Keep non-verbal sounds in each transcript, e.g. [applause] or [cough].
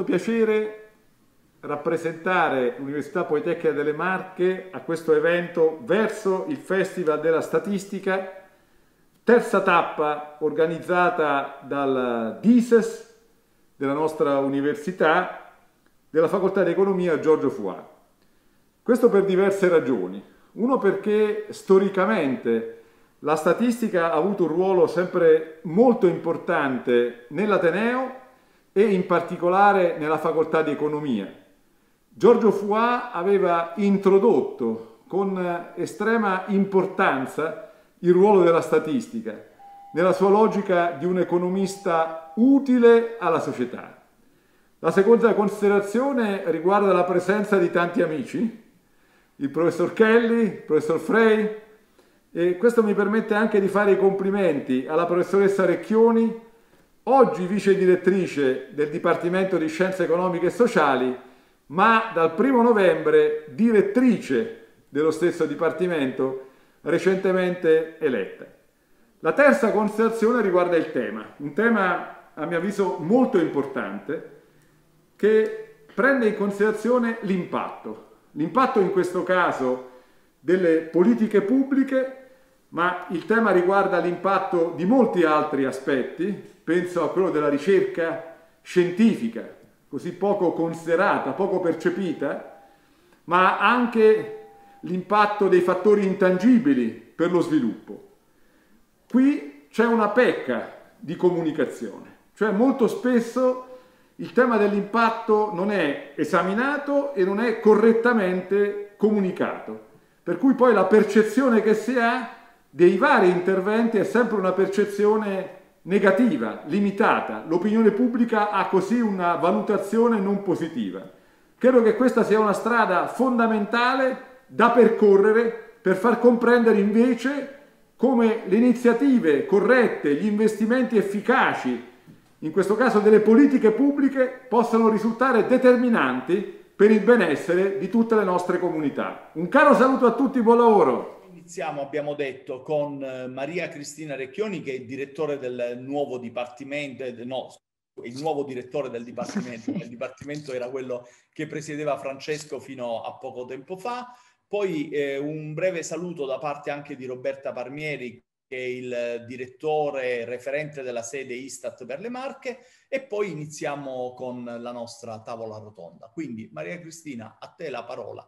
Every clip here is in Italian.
molto piacere rappresentare l'Università Politecnica delle Marche a questo evento verso il Festival della Statistica, terza tappa organizzata dal DISES della nostra università, della Facoltà di Economia Giorgio Fuà. Questo per diverse ragioni. Uno perché storicamente la statistica ha avuto un ruolo sempre molto importante nell'Ateneo e in particolare nella facoltà di economia. Giorgio Fuà aveva introdotto con eh, estrema importanza il ruolo della statistica nella sua logica di un economista utile alla società. La seconda considerazione riguarda la presenza di tanti amici, il professor Kelly, il professor Frey, e questo mi permette anche di fare i complimenti alla professoressa Recchioni oggi vice direttrice del Dipartimento di Scienze Economiche e Sociali, ma dal 1 novembre direttrice dello stesso Dipartimento recentemente eletta. La terza considerazione riguarda il tema, un tema a mio avviso molto importante che prende in considerazione l'impatto, l'impatto in questo caso delle politiche pubbliche ma il tema riguarda l'impatto di molti altri aspetti, penso a quello della ricerca scientifica, così poco considerata, poco percepita, ma anche l'impatto dei fattori intangibili per lo sviluppo. Qui c'è una pecca di comunicazione, cioè molto spesso il tema dell'impatto non è esaminato e non è correttamente comunicato, per cui poi la percezione che si ha dei vari interventi è sempre una percezione negativa, limitata. L'opinione pubblica ha così una valutazione non positiva. Credo che questa sia una strada fondamentale da percorrere per far comprendere invece come le iniziative corrette, gli investimenti efficaci, in questo caso delle politiche pubbliche, possano risultare determinanti per il benessere di tutte le nostre comunità. Un caro saluto a tutti, buon lavoro! iniziamo, abbiamo detto, con eh, Maria Cristina Recchioni, che è il direttore del nuovo dipartimento, no, il nuovo direttore del dipartimento, [laughs] il dipartimento era quello che presiedeva Francesco fino a poco tempo fa. Poi eh, un breve saluto da parte anche di Roberta Parmieri, che è il direttore referente della sede Istat per le Marche, e poi iniziamo con la nostra tavola rotonda. Quindi Maria Cristina, a te la parola.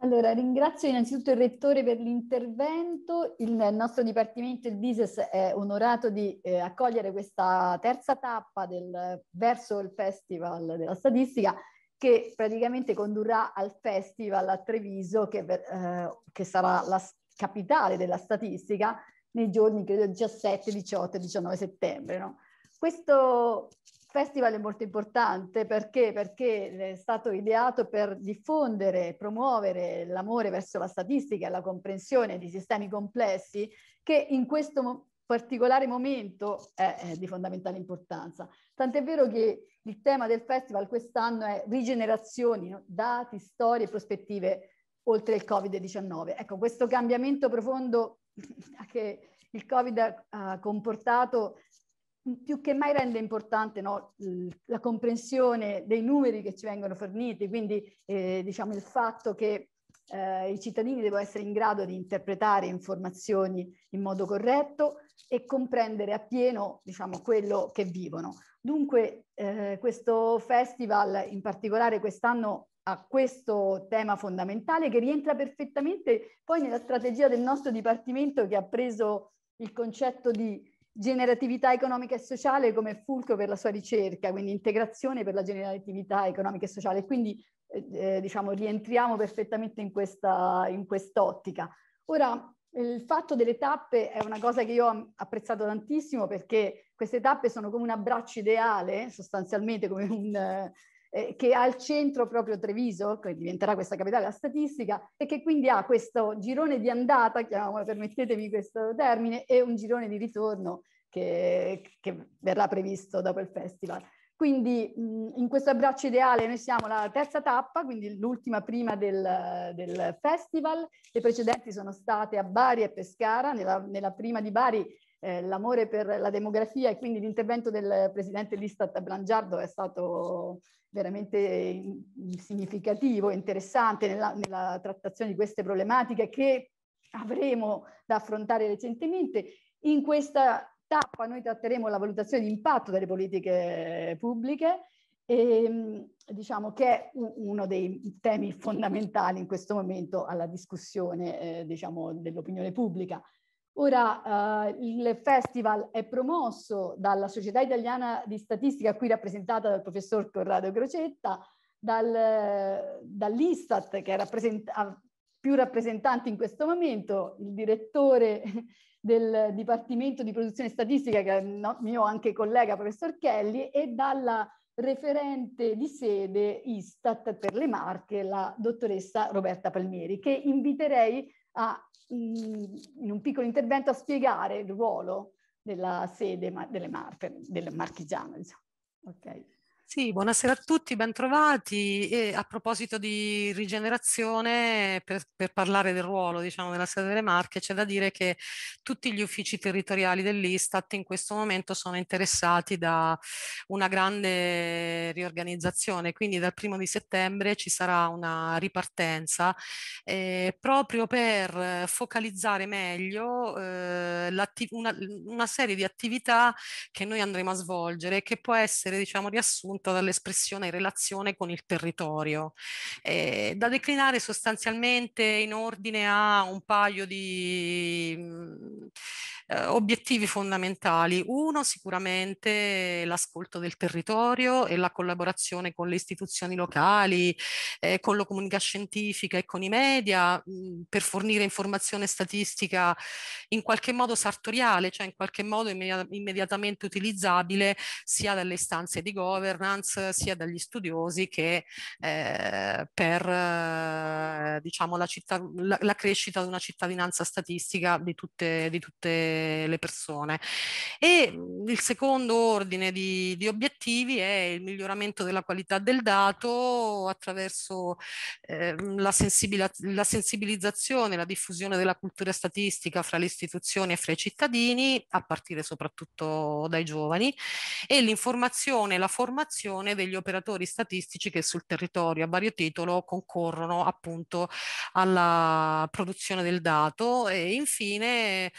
Allora, ringrazio innanzitutto il Rettore per l'intervento. Il nostro Dipartimento, il DISES, è onorato di eh, accogliere questa terza tappa del, verso il Festival della Statistica che praticamente condurrà al Festival a Treviso, che, eh, che sarà la capitale della statistica, nei giorni credo 17, 18 e 19 settembre. No? Questo festival è molto importante perché? perché è stato ideato per diffondere e promuovere l'amore verso la statistica e la comprensione di sistemi complessi che in questo particolare momento è, è di fondamentale importanza. Tant'è vero che il tema del festival quest'anno è rigenerazioni, no? dati, storie e prospettive oltre il Covid-19. Ecco, questo cambiamento profondo [laughs] che il Covid ha comportato più che mai rende importante no, la comprensione dei numeri che ci vengono forniti, quindi eh, diciamo il fatto che eh, i cittadini devono essere in grado di interpretare informazioni in modo corretto e comprendere appieno diciamo, quello che vivono. Dunque eh, questo festival, in particolare quest'anno, ha questo tema fondamentale che rientra perfettamente poi nella strategia del nostro dipartimento che ha preso il concetto di generatività economica e sociale come fulcro per la sua ricerca, quindi integrazione per la generatività economica e sociale. Quindi eh, eh, diciamo rientriamo perfettamente in, questa, in quest'ottica. Ora, il fatto delle tappe è una cosa che io ho apprezzato tantissimo perché queste tappe sono come un abbraccio ideale, sostanzialmente come un, eh, che ha al centro proprio Treviso, che diventerà questa capitale della statistica, e che quindi ha questo girone di andata, chiamiamolo, permettetemi questo termine, e un girone di ritorno che, che verrà previsto dopo il festival. Quindi mh, in questo abbraccio ideale noi siamo alla terza tappa, quindi l'ultima prima del, del, festival. Le precedenti sono state a Bari e Pescara. Nella, nella prima di Bari eh, l'amore per la demografia e quindi l'intervento del presidente Listat Blangiardo è stato veramente significativo, interessante nella, nella trattazione di queste problematiche che avremo da affrontare recentemente. In questa tappa noi tratteremo la valutazione di impatto delle politiche pubbliche e, ehm, diciamo che è uno dei temi fondamentali in questo momento alla discussione eh, diciamo, dell'opinione pubblica. Ora eh, il festival è promosso dalla Società Italiana di Statistica, qui rappresentata dal professor Corrado Crocetta, dal, dall'Istat che ha più rappresentanti in questo momento, il direttore del Dipartimento di Produzione Statistica che è il mio anche collega professor Kelly e dalla referente di sede Istat per le Marche, la dottoressa Roberta Palmieri, che inviterei a in un piccolo intervento a spiegare il ruolo della sede delle Marche, delle marchigiane. Diciamo. Okay. Sì, buonasera a tutti, bentrovati. E a proposito di rigenerazione, per, per parlare del ruolo diciamo, della sede delle Marche, c'è da dire che tutti gli uffici territoriali dell'Istat in questo momento sono interessati da una grande riorganizzazione, quindi dal primo di settembre ci sarà una ripartenza eh, proprio per focalizzare meglio eh, una, una serie di attività che noi andremo a svolgere, che può essere diciamo, riassunta appunto dall'espressione relazione con il territorio, eh, da declinare sostanzialmente in ordine a un paio di... Mh, mm, eh, obiettivi fondamentali. Uno sicuramente l'ascolto del territorio e la collaborazione con le istituzioni locali, eh, con la comunità scientifica e con i media mh, mm, per fornire informazione statistica in qualche modo sartoriale, cioè in qualche modo immedi immediatamente utilizzabile sia dalle istanze di governance sia dagli studiosi che eh, per diciamo, la, città, la, la, crescita di una cittadinanza statistica di tutte, di tutte le, le persone. E mhmm, il secondo ordine di, di, obiettivi è il miglioramento della qualità del dato attraverso eh, la, la sensibilizzazione, la diffusione della cultura statistica fra le istituzioni e fra i cittadini, a partire soprattutto dai giovani, e l'informazione e la formazione degli operatori statistici che sul territorio a vario titolo concorrono appunto alla produzione del dato e infine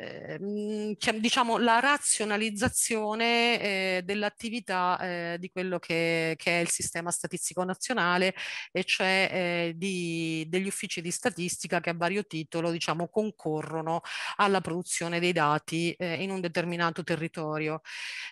eh, diciamo la razionalizzazione eh, dell'attività eh, di quello che, che, è il sistema statistico nazionale e cioè eh, di, degli uffici di statistica che a vario titolo diciamo concorrono alla produzione dei dati eh, in un determinato territorio.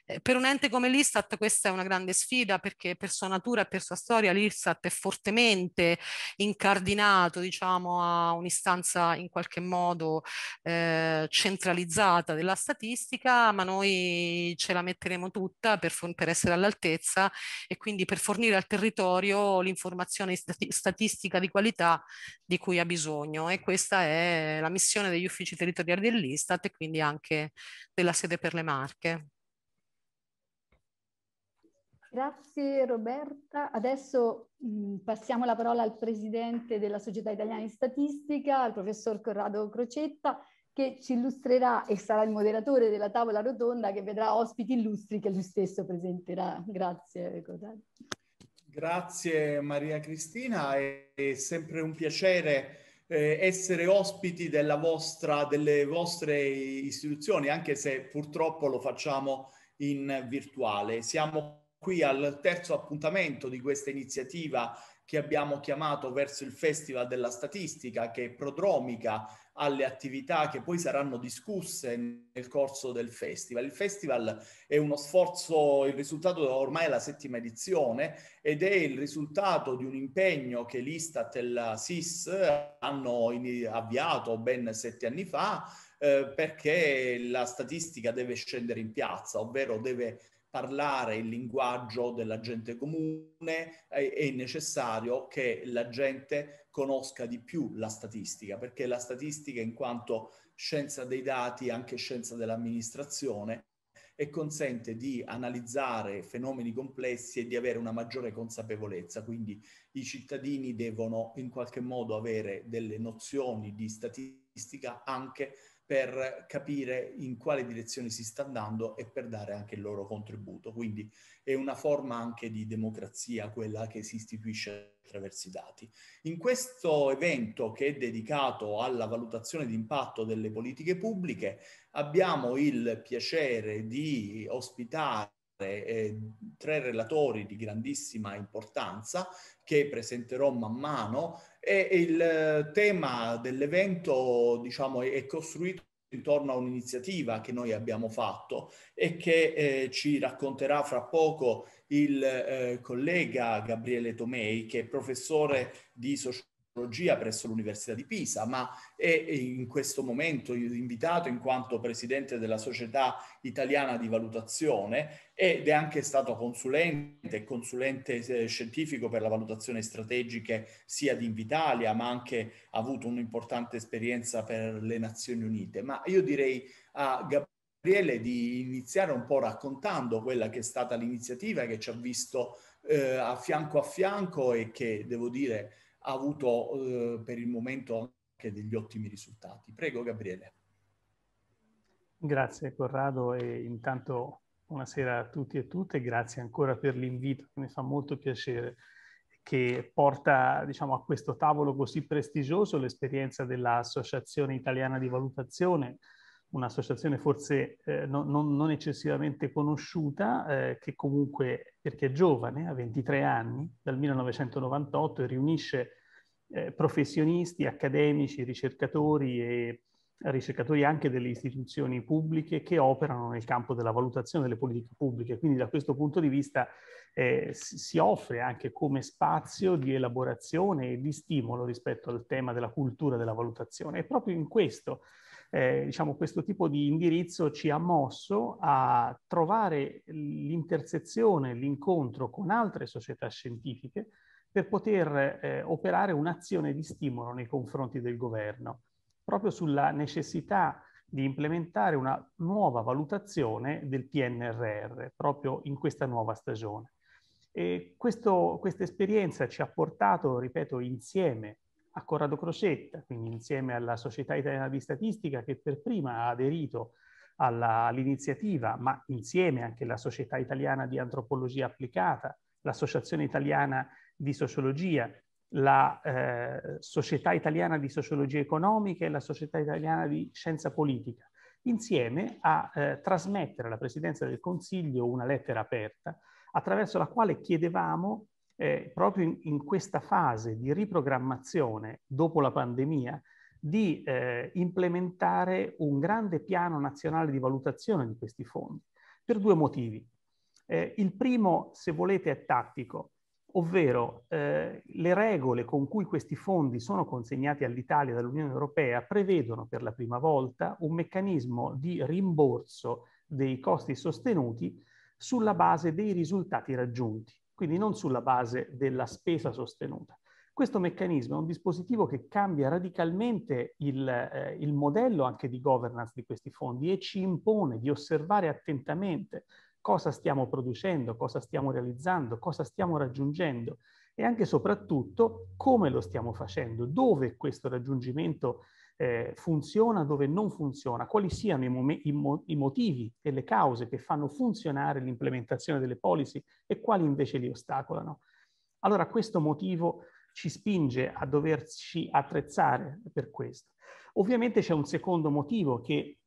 Eh, per un ente come l'Istat questa è una grande sfida perché per sua natura e per sua storia l'Istat è fortemente incardinato diciamo a un'istanza in qualche modo centrale centralizzata della statistica, ma noi ce la metteremo tutta per, per essere all'altezza e quindi per fornire al territorio l'informazione statistica di qualità di cui ha bisogno e questa è la missione degli uffici territoriali dell'Istat e quindi anche della sede per le Marche. Grazie Roberta. Adesso mh, mm, passiamo la parola al Presidente della Società Italiana di Statistica, al Professor Corrado Crocetta, che ci illustrerà e sarà il moderatore della tavola rotonda che vedrà ospiti illustri che lui stesso presenterà. Grazie. Grazie Maria Cristina, è sempre un piacere eh, essere ospiti vostra, delle vostre istituzioni, anche se purtroppo lo facciamo in virtuale. Siamo qui al terzo appuntamento di questa iniziativa che abbiamo chiamato verso il Festival della Statistica, che è prodromica alle attività che poi saranno discusse nel corso del festival. Il festival è uno sforzo, il risultato ormai è la settima edizione ed è il risultato di un impegno che l'Istat e la SIS hanno avviato ben sette anni fa eh, perché la statistica deve scendere in piazza, ovvero deve parlare il linguaggio della gente comune, eh, è necessario che la gente conosca di più la statistica, perché la statistica in quanto scienza dei dati, anche scienza dell'amministrazione, e consente di analizzare fenomeni complessi e di avere una maggiore consapevolezza. Quindi i cittadini devono in qualche modo avere delle nozioni di statistica anche per capire in quale direzione si sta andando e per dare anche il loro contributo. Quindi è una forma anche di democrazia quella che si istituisce attraverso i dati. In questo evento che è dedicato alla valutazione d'impatto delle politiche pubbliche abbiamo il piacere di ospitare eh, tre relatori di grandissima importanza che presenterò man mano e il eh, tema dell'evento diciamo, è costruito intorno a un'iniziativa che noi abbiamo fatto e che eh, ci racconterà fra poco il eh, collega Gabriele Tomei, che è professore di sociologia presso l'Università di Pisa, ma è in questo momento invitato in quanto presidente della Società Italiana di Valutazione ed è anche stato consulente, consulente eh, scientifico per la valutazione strategiche sia di Invitalia, ma anche ha avuto un'importante esperienza per le Nazioni Unite. Ma io direi a Gabriele di iniziare un po' raccontando quella che è stata l'iniziativa che ci ha visto eh, a fianco a fianco e che, devo dire, ha avuto eh, per il momento anche degli ottimi risultati. Prego Gabriele. Grazie Corrado e intanto buonasera a tutti e tutte, grazie ancora per l'invito, mi fa molto piacere che porta diciamo, a questo tavolo così prestigioso l'esperienza dell'Associazione Italiana di Valutazione, un'associazione forse eh, non, non, eccessivamente conosciuta, eh, che comunque, perché è giovane, ha 23 anni, dal 1998, e riunisce eh, professionisti, accademici, ricercatori e ricercatori anche delle istituzioni pubbliche che operano nel campo della valutazione delle politiche pubbliche. Quindi da questo punto di vista eh, si offre anche come spazio di elaborazione e di stimolo rispetto al tema della cultura della valutazione. E proprio in questo, eh, diciamo, questo tipo di indirizzo ci ha mosso a trovare l'intersezione, l'incontro con altre società scientifiche per poter eh, operare un'azione di stimolo nei confronti del governo, proprio sulla necessità di implementare una nuova valutazione del PNRR, proprio in questa nuova stagione. E questo, questa esperienza ci ha portato, ripeto, insieme a Corrado Crocetta, quindi insieme alla Società Italiana di Statistica che per prima ha aderito all'iniziativa, ma insieme anche alla Società Italiana di Antropologia Applicata, l'Associazione Italiana di sociologia, la eh, Società Italiana di Sociologia Economica e la Società Italiana di Scienza Politica, insieme a eh, trasmettere alla Presidenza del Consiglio una lettera aperta attraverso la quale chiedevamo, eh, proprio in, in, questa fase di riprogrammazione dopo la pandemia, di eh, implementare un grande piano nazionale di valutazione di questi fondi, per due motivi. Eh, il primo, se volete, è tattico ovvero eh, le regole con cui questi fondi sono consegnati all'Italia dall'Unione Europea prevedono per la prima volta un meccanismo di rimborso dei costi sostenuti sulla base dei risultati raggiunti, quindi non sulla base della spesa sostenuta. Questo meccanismo è un dispositivo che cambia radicalmente il, eh, il modello anche di governance di questi fondi e ci impone di osservare attentamente cosa stiamo producendo, cosa stiamo realizzando, cosa stiamo raggiungendo e anche e soprattutto come lo stiamo facendo, dove questo raggiungimento eh, funziona, dove non funziona, quali siano i, mom- i, mo- i motivi e le cause che fanno funzionare l'implementazione delle policy e quali invece li ostacolano. Allora questo motivo ci spinge a doverci attrezzare per questo. Ovviamente c'è un secondo motivo che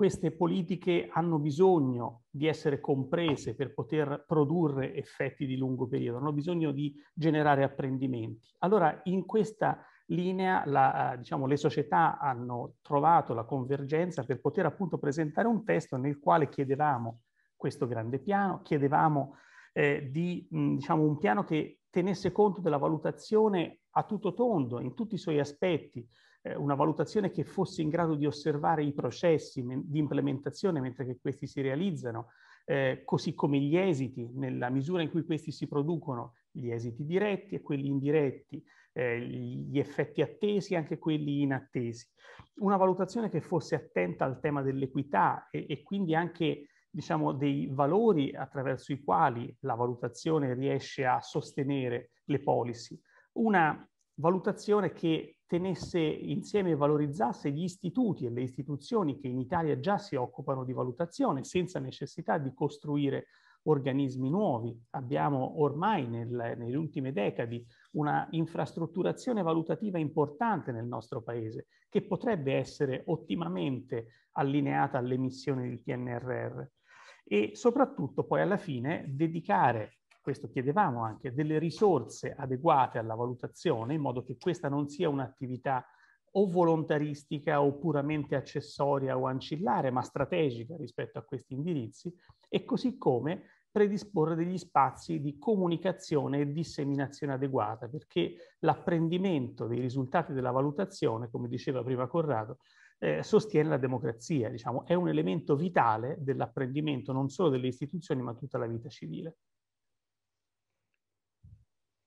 queste politiche hanno bisogno di essere comprese per poter produrre effetti di lungo periodo, hanno bisogno di generare apprendimenti. Allora in questa linea la, diciamo, le società hanno trovato la convergenza per poter appunto presentare un testo nel quale chiedevamo questo grande piano, chiedevamo eh, di mh, diciamo, un piano che tenesse conto della valutazione a tutto tondo, in tutti i suoi aspetti, eh, una valutazione che fosse in grado di osservare i processi di implementazione mentre che questi si realizzano, eh, così come gli esiti nella misura in cui questi si producono, gli esiti diretti e quelli indiretti, eh, gli effetti attesi e anche quelli inattesi. Una valutazione che fosse attenta al tema dell'equità e, e quindi anche diciamo, dei valori attraverso i quali la valutazione riesce a sostenere le policy. Una valutazione che tenesse insieme e valorizzasse gli istituti e le istituzioni che in Italia già si occupano di valutazione senza necessità di costruire organismi nuovi. Abbiamo ormai nel, nelle ultime decadi una infrastrutturazione valutativa importante nel nostro paese che potrebbe essere ottimamente allineata alle missioni del PNRR e soprattutto poi alla fine dedicare questo chiedevamo anche, delle risorse adeguate alla valutazione in modo che questa non sia un'attività o volontaristica o puramente accessoria o ancillare, ma strategica rispetto a questi indirizzi, e così come predisporre degli spazi di comunicazione e disseminazione adeguata, perché l'apprendimento dei risultati della valutazione, come diceva prima Corrado, eh, sostiene la democrazia, diciamo, è un elemento vitale dell'apprendimento non solo delle istituzioni, ma tutta la vita civile.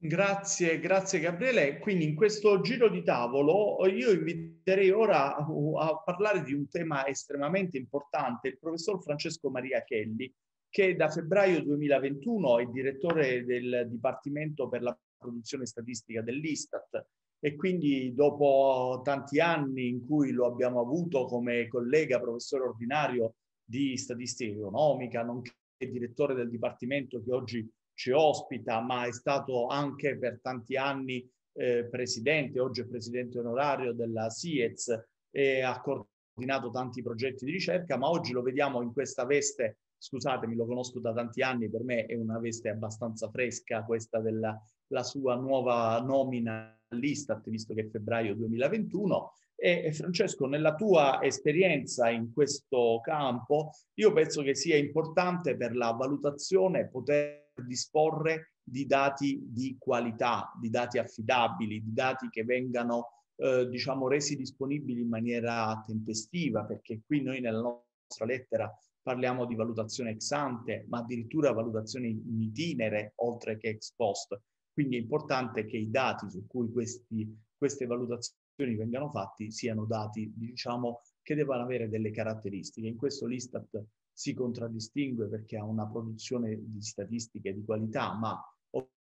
Grazie, grazie Gabriele. Quindi in questo giro di tavolo eh, io inviterei ora a, parlare di un tema estremamente importante, il professor Francesco Maria Chelli, che da febbraio 2021 è direttore del Dipartimento per la produzione statistica dell'Istat e quindi dopo tanti anni in cui lo abbiamo avuto come collega professore ordinario di statistica economica, nonché direttore del Dipartimento che oggi ci ospita, ma è stato anche per tanti anni eh, presidente, oggi è presidente onorario della SIEZ e ha coordinato tanti progetti di ricerca, ma oggi lo vediamo in questa veste, scusatemi, lo conosco da tanti anni, per me è una veste abbastanza fresca questa della sua nuova nomina all'Istat, visto che è febbraio 2021. E Francesco, nella tua esperienza in questo campo, io penso che sia importante per la valutazione poter disporre di dati di qualità, di dati affidabili, di dati che vengano eh, diciamo resi disponibili in maniera tempestiva, perché qui noi nella nostra lettera parliamo di valutazione ex ante, ma addirittura valutazione in itinere oltre che ex post. Quindi è importante che i dati su cui questi, queste valutazioni vengano fatte siano dati, diciamo, che devono avere delle caratteristiche. In questo l'Istat si contraddistingue perché ha una produzione di statistiche di qualità, ma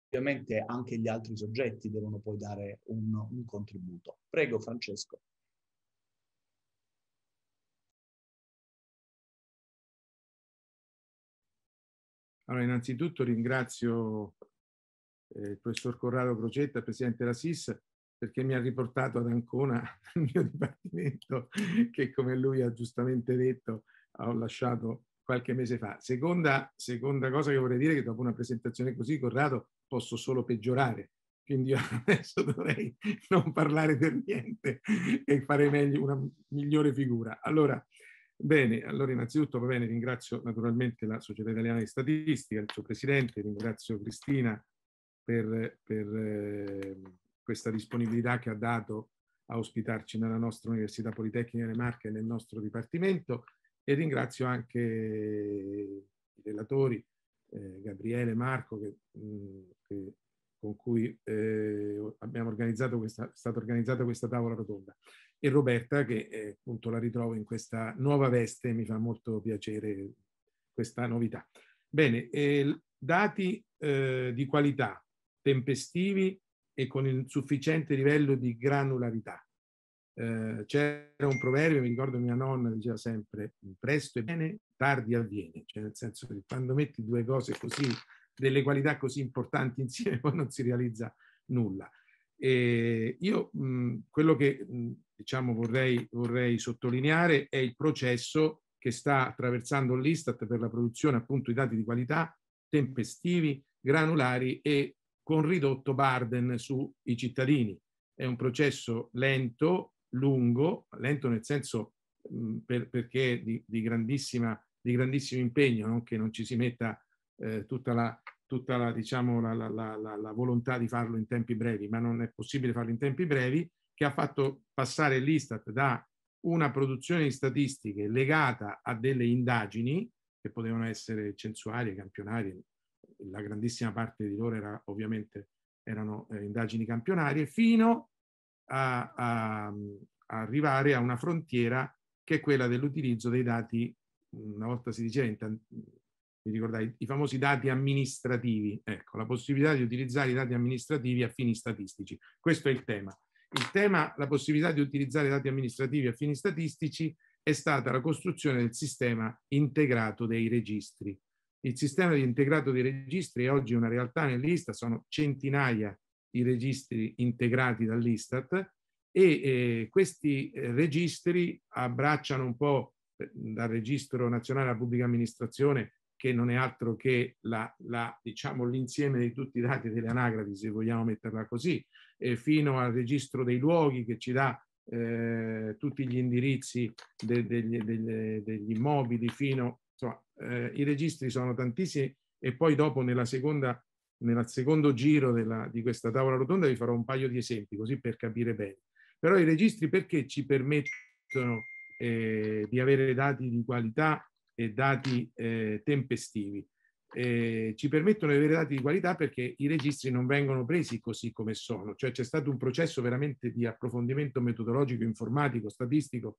ovviamente anche gli altri soggetti devono poi dare un, un contributo. Prego Francesco. Allora, innanzitutto ringrazio eh, il professor Corrado Crocetta, presidente della SIS, perché mi ha riportato ad Ancona il [laughs] mio dipartimento, che come lui ha giustamente detto ho lasciato qualche mese fa. Seconda, seconda cosa che vorrei dire è che dopo una presentazione così, Corrado, posso solo peggiorare. Quindi io [laughs] adesso dovrei non parlare per niente e fare meglio, una migliore figura. Allora, Bene, allora innanzitutto va bene, ringrazio naturalmente la Società Italiana di Statistica, il suo presidente, ringrazio Cristina per, per eh, questa disponibilità che ha dato a ospitarci nella nostra Università Politecnica delle Marche e nel nostro dipartimento e ringrazio anche i relatori eh, Gabriele e Marco che, mh, mm, che, con cui eh, abbiamo organizzato questa, è stata organizzata questa tavola rotonda e Roberta che eh, appunto la ritrovo in questa nuova veste mi fa molto piacere questa novità. Bene, dati eh, di qualità tempestivi e con il sufficiente livello di granularità. Ehm, c'era un proverbio, mi ricordo mia nonna diceva sempre, presto e bene, tardi avviene, cioè nel senso che quando metti due cose così, delle qualità così importanti insieme, [laughs] poi non si realizza nulla. E ehm, io mh, mhmm, quello che mh, mhmm, diciamo vorrei, vorrei sottolineare è il processo che sta attraversando l'Istat per la produzione appunto di dati di qualità tempestivi, granulari e con ridotto burden sui cittadini. È un processo lento, lungo, lento nel senso mh, per, perché di, di, grandissima, di grandissimo impegno, non che non ci si metta eh, tutta, la, tutta la, diciamo, la, la, la, volontà di farlo in tempi brevi, ma non è possibile farlo in tempi brevi, che ha fatto passare l'Istat da una produzione di statistiche legata a delle indagini, che potevano essere censuarie, campionarie, la grandissima parte di loro era ovviamente erano eh, indagini campionarie, fino a, a, a arrivare a una frontiera che è quella dell'utilizzo dei dati, una volta si diceva, vi ricordate, i famosi dati amministrativi, ecco, la possibilità di utilizzare i dati amministrativi a fini statistici. Questo è il tema. Il tema, la possibilità di utilizzare i dati amministrativi a fini statistici, è stata la costruzione del sistema integrato dei registri. Il sistema integrato dei registri è oggi una realtà nell'ISTA, sono centinaia i registri integrati dall'Istat e eh, questi eh, registri abbracciano un po' dal registro nazionale della pubblica amministrazione che non è altro che la, la, diciamo, l'insieme di tutti i dati delle anagrafi, se vogliamo metterla così, eh, fino al registro dei luoghi che ci dà eh, tutti gli indirizzi de, degli, degli, degli, immobili, fino, insomma, eh, i registri sono tantissimi e poi dopo nella seconda nel secondo giro della, di questa tavola rotonda vi farò un paio di esempi così per capire bene. Però i registri perché ci permettono eh, di avere dati di qualità e dati eh, tempestivi? Eh, ci permettono di avere dati di qualità perché i registri non vengono presi così come sono, cioè c'è stato un processo veramente di approfondimento metodologico, informatico, statistico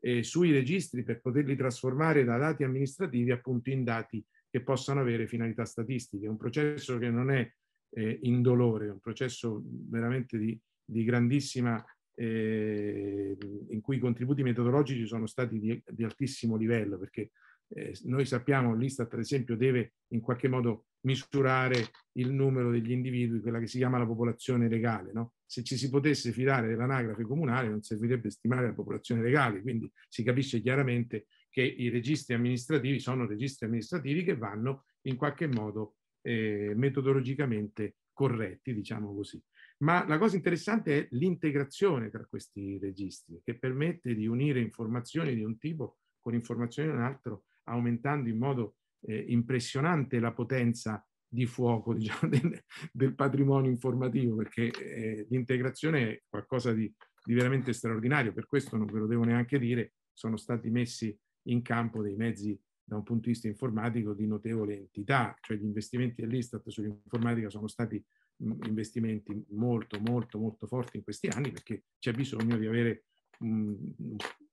eh, sui registri per poterli trasformare da dati amministrativi appunto in dati che possano avere finalità statistiche. un processo che non è eh, indolore, è un processo veramente di, di grandissima, eh, in cui i contributi metodologici sono stati di, di altissimo livello, perché eh, noi sappiamo che l'Istat, ad esempio, deve in qualche modo misurare il numero degli individui, quella che si chiama la popolazione legale. No? Se ci si potesse fidare dell'anagrafe comunale non servirebbe stimare la popolazione legale, quindi si capisce chiaramente che i registri amministrativi sono registri amministrativi che vanno in qualche modo eh, metodologicamente corretti, diciamo così. Ma la cosa interessante è l'integrazione tra questi registri, che permette di unire informazioni di un tipo con informazioni di un altro, aumentando in modo eh, impressionante la potenza di fuoco [laughs] diciamo, del, del, patrimonio informativo, perché eh, l'integrazione è qualcosa di, di, veramente straordinario, per questo non ve lo devo neanche dire, sono stati messi in campo dei mezzi da un punto di vista informatico di notevole entità, cioè gli investimenti dell'Istat sull'informatica sono stati mm, investimenti molto molto molto forti in questi anni perché c'è bisogno di avere mm,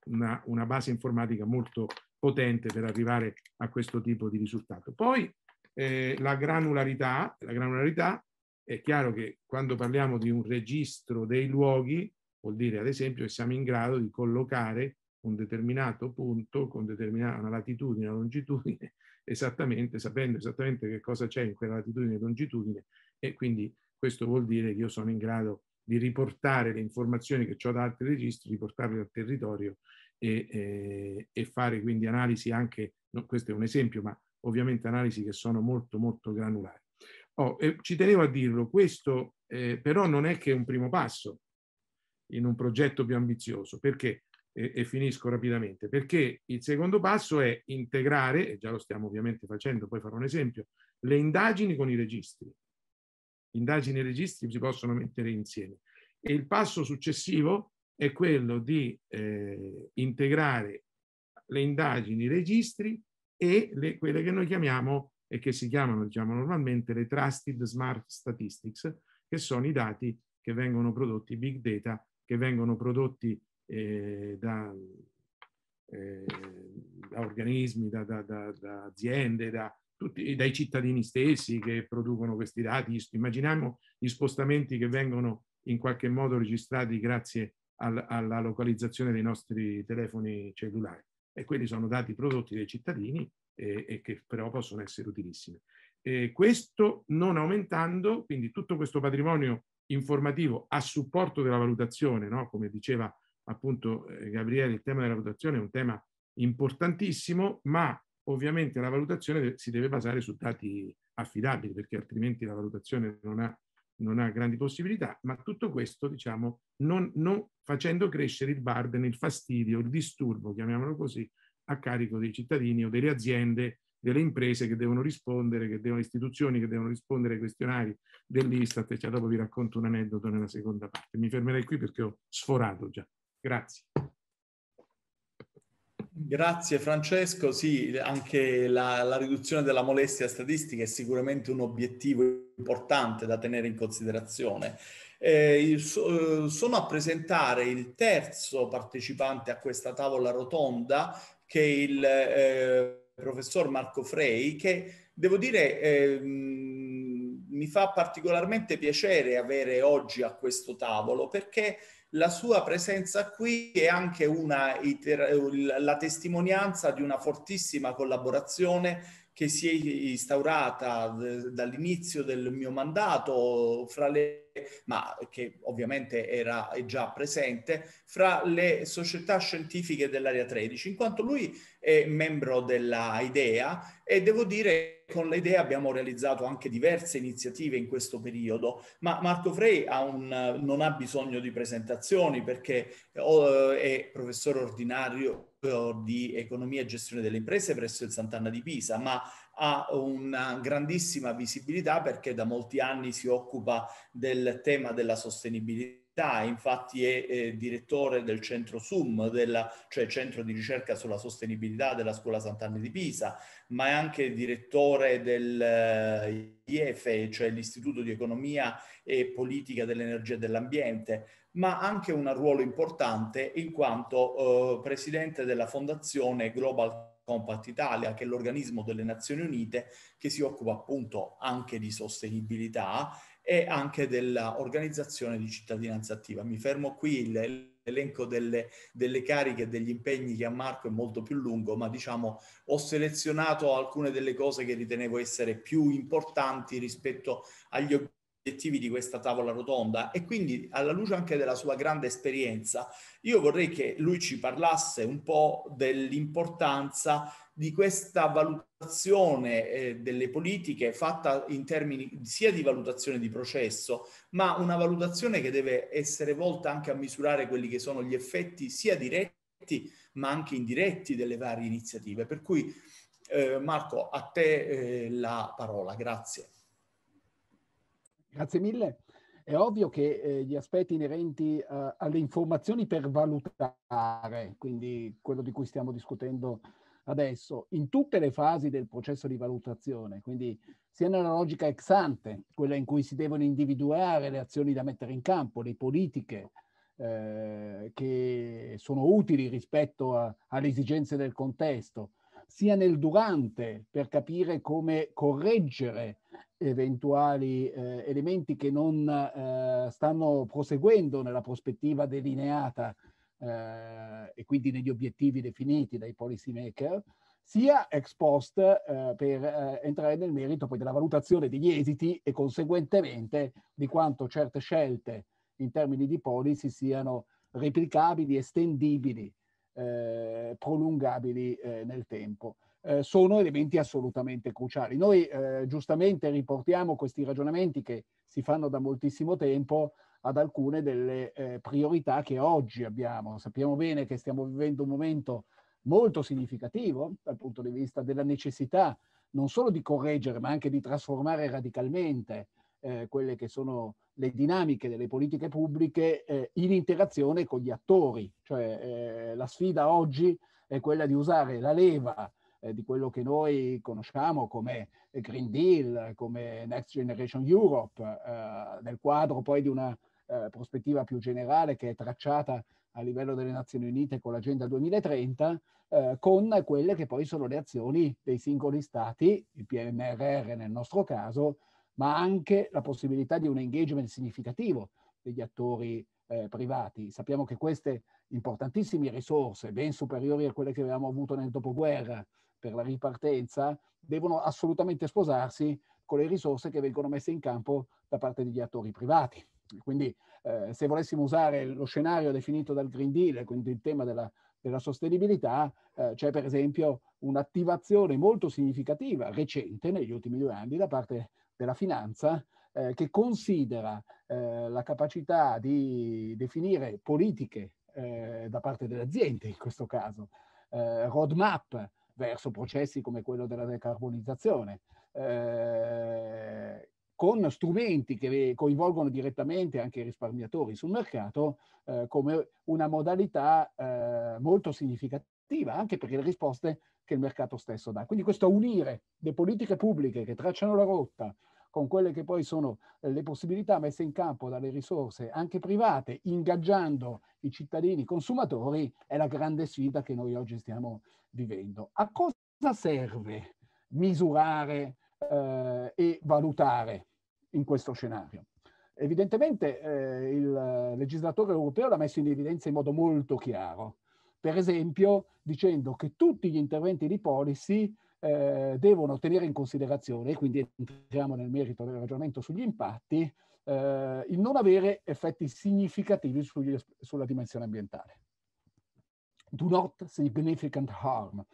una, una, base informatica molto potente per arrivare a questo tipo di risultato. Poi eh, la granularità, la granularità è chiaro che quando parliamo di un registro dei luoghi vuol dire ad esempio che siamo in grado di collocare un determinato punto con determinata una latitudine, una longitudine, [laughs] esattamente, sapendo esattamente che cosa c'è in quella latitudine e longitudine e quindi questo vuol dire che io sono in grado di riportare le informazioni che ho da altri registri, riportarle al territorio e, e, e fare quindi analisi anche, no, questo è un esempio, ma ovviamente analisi che sono molto molto granulari. Oh, e ci tenevo a dirlo, questo eh, però non è che un primo passo in un progetto più ambizioso, perché e, e, finisco rapidamente, perché il secondo passo è integrare, e già lo stiamo ovviamente facendo, poi farò un esempio, le indagini con i registri. Indagini e registri si possono mettere insieme. E il passo successivo è quello di eh, integrare le indagini, i registri e le, quelle che noi chiamiamo e che si chiamano diciamo, normalmente le Trusted Smart Statistics, che sono i dati che vengono prodotti, big data, che vengono prodotti eh, da, eh, da, organismi, da, da, da aziende, tutti, dai cittadini stessi che producono questi dati. Immaginiamo gli spostamenti che vengono in qualche modo registrati grazie al, alla localizzazione dei nostri telefoni cellulari. E quelli sono dati prodotti dai cittadini e, e che però possono essere utilissimi. E questo non aumentando, quindi tutto questo patrimonio informativo a supporto della valutazione, no? come diceva appunto eh, Gabriele, il tema della valutazione è un tema importantissimo, ma ovviamente la valutazione si deve basare su dati affidabili, perché altrimenti la valutazione non ha, non ha grandi possibilità, ma tutto questo, diciamo, non, non facendo crescere il burden, il fastidio, il disturbo, chiamiamolo così, a carico dei cittadini o delle aziende, delle imprese che devono rispondere, che devono istituzioni che devono rispondere ai questionari dell'Istat, cioè dopo vi racconto un aneddoto nella seconda parte. Mi fermerei qui perché ho sforato già. Grazie. Grazie Francesco, sì, anche la, la, riduzione della molestia statistica è sicuramente un obiettivo importante da tenere in considerazione. Eh, eh sono a presentare il terzo partecipante a questa tavola rotonda che è il eh, professor Marco Frey, che devo dire eh, mi fa particolarmente piacere avere oggi a questo tavolo perché la sua presenza qui è anche una, la testimonianza di una fortissima collaborazione che si è instaurata dall'inizio del mio mandato, fra le, ma che ovviamente era già presente, fra le società scientifiche dell'area 13, in quanto lui è membro della IDEA e devo dire con l'idea abbiamo realizzato anche diverse iniziative in questo periodo, ma Marco Frey ha un, non ha bisogno di presentazioni perché eh, eh, è professore ordinario di economia e gestione delle imprese presso il Sant'Anna di Pisa, ma ha una grandissima visibilità perché da molti anni si occupa del tema della sostenibilità infatti è eh, direttore del centro SUM, della, cioè centro di ricerca sulla sostenibilità della scuola Sant'Anna di Pisa, ma è anche direttore dell'IEFE, eh, cioè l'Istituto di Economia e Politica dell'Energia e dell'Ambiente ma anche un ruolo importante in quanto eh, presidente della fondazione Global Compact Italia, che è l'organismo delle Nazioni Unite che si occupa appunto anche di sostenibilità e anche dell'organizzazione di cittadinanza attiva. Mi fermo qui, l'elenco delle, delle cariche e degli impegni che ha Marco è molto più lungo, ma diciamo ho selezionato alcune delle cose che ritenevo essere più importanti rispetto agli obiettivi obiettivi di questa tavola rotonda e quindi alla luce anche della sua grande esperienza, io vorrei che lui ci parlasse un po' dell'importanza di questa valutazione eh, delle politiche fatta in termini sia di valutazione di processo, ma una valutazione che deve essere volta anche a misurare quelli che sono gli effetti sia diretti ma anche indiretti delle varie iniziative. Per cui eh, Marco, a te eh, la parola, grazie. Grazie mille. È ovvio che eh, gli aspetti inerenti eh, alle informazioni per valutare, quindi quello di cui stiamo discutendo adesso, in tutte le fasi del processo di valutazione, quindi sia nella logica ex ante, quella in cui si devono individuare le azioni da mettere in campo, le politiche eh, che sono utili rispetto a, alle esigenze del contesto, sia nel durante per capire come correggere eventuali eh, elementi che non eh, stanno proseguendo nella prospettiva delineata eh, e quindi negli obiettivi definiti dai policy maker, sia ex post eh, per eh, entrare nel merito poi della valutazione degli esiti e conseguentemente di quanto certe scelte in termini di policy siano replicabili, estendibili, eh, prolungabili nel tempo. Eh, sono elementi assolutamente cruciali. Noi eh, giustamente riportiamo questi ragionamenti che si fanno da moltissimo tempo ad alcune delle eh, priorità che oggi abbiamo. Sappiamo bene che stiamo vivendo un momento molto significativo dal punto di vista della necessità non solo di correggere, ma anche di trasformare radicalmente eh, quelle che sono le dinamiche delle politiche pubbliche eh, in interazione con gli attori. Cioè eh, la sfida oggi è quella di usare la leva eh, di quello che noi conosciamo come Green Deal, come Next Generation Europe, eh, nel quadro poi di una eh, prospettiva più generale che è tracciata a livello delle Nazioni Unite con l'Agenda 2030, eh, con quelle che poi sono le azioni dei singoli stati, il PNRR nel nostro caso, ma anche la possibilità di un engagement significativo degli attori eh, privati. Sappiamo che queste importantissime risorse, ben superiori a quelle che avevamo avuto nel dopoguerra per la ripartenza, devono assolutamente sposarsi con le risorse che vengono messe in campo da parte degli attori privati. Quindi eh, se volessimo usare lo scenario definito dal Green Deal, quindi il tema della, della sostenibilità, eh, c'è per esempio un'attivazione molto significativa, recente, negli ultimi due anni, da parte della finanza eh, che considera eh, la capacità di definire politiche eh, da parte delle aziende, in questo caso, eh, roadmap verso processi come quello della decarbonizzazione, eh, con strumenti che coinvolgono direttamente anche i risparmiatori sul mercato, eh, come una modalità molto significativa anche per le risposte che il mercato stesso dà. Quindi questo unire le politiche pubbliche che tracciano la rotta con quelle che poi sono eh, le possibilità messe in campo dalle risorse anche private, ingaggiando i cittadini consumatori, è la grande sfida che noi oggi stiamo vivendo. A cosa serve misurare eh, e valutare in questo scenario? Evidentemente eh, il legislatore europeo l'ha messo in evidenza in modo molto chiaro, per esempio dicendo che tutti gli interventi di policy eh, devono tenere in considerazione, e quindi entriamo nel merito del ragionamento sugli impatti, eh, il non avere effetti significativi sugli, sulla dimensione ambientale. Do not significant harm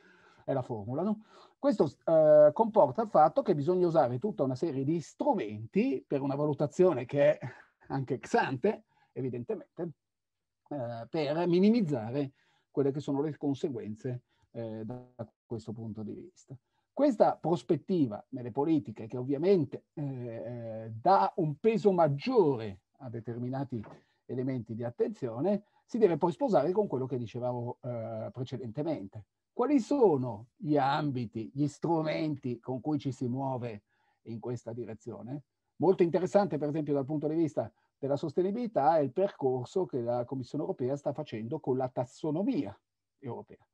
è la formula. No? Questo eh, comporta il fatto che bisogna usare tutta una serie di strumenti per una valutazione che è anche ex ante, evidentemente, eh, per minimizzare quelle che sono le conseguenze eh, da questo punto di vista. Questa prospettiva nelle politiche, che ovviamente eh, eh, dà un peso maggiore a determinati elementi di attenzione, si deve poi sposare con quello che dicevamo eh, precedentemente. Quali sono gli ambiti, gli strumenti con cui ci si muove in questa direzione? Molto interessante, per esempio, dal punto di vista della sostenibilità, è il percorso che la Commissione europea sta facendo con la tassonomia europea